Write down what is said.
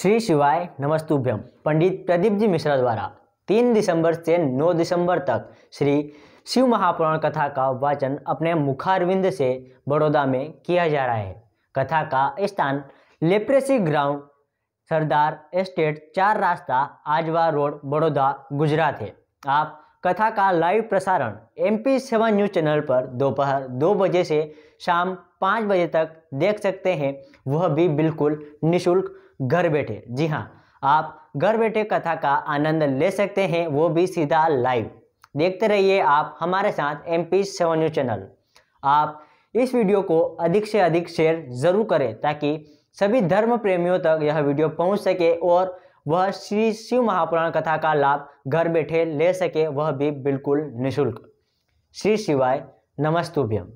श्री शिवाय नमस्तुभ्यम पंडित प्रदीप जी मिश्रा द्वारा तीन दिसंबर से नौ दिसंबर तक श्री शिव महापुराण कथा का वाचन अपने मुखारविंद से बड़ौदा में किया जा रहा है कथा का स्थान लेप्रेसी ग्राउंड सरदार एस्टेट चार रास्ता आजवा रोड बड़ौदा गुजरात है आप कथा का लाइव प्रसारण M P seven news channel पर दोपहर दो, बजे से शाम पाँच बजे तक देख सकते हैं वह भी बिल्कुल निशुल्क घर बैठे जी हाँ आप घर बैठे कथा का आनंद ले सकते हैं वो भी सीधा लाइव देखते रहिए आप हमारे साथ M P seven news channel आप इस वीडियो को अधिक से अधिक शेयर ज़रूर करें ताकि सभी धर्म प्रेमियों तक यह वीडियो पहुंच सके और वह श्री शिव महापुराण कथा का लाभ घर बैठे ले सके वह भी बिल्कुल निशुल्क श्री शिवाय नमस्तुभ्यम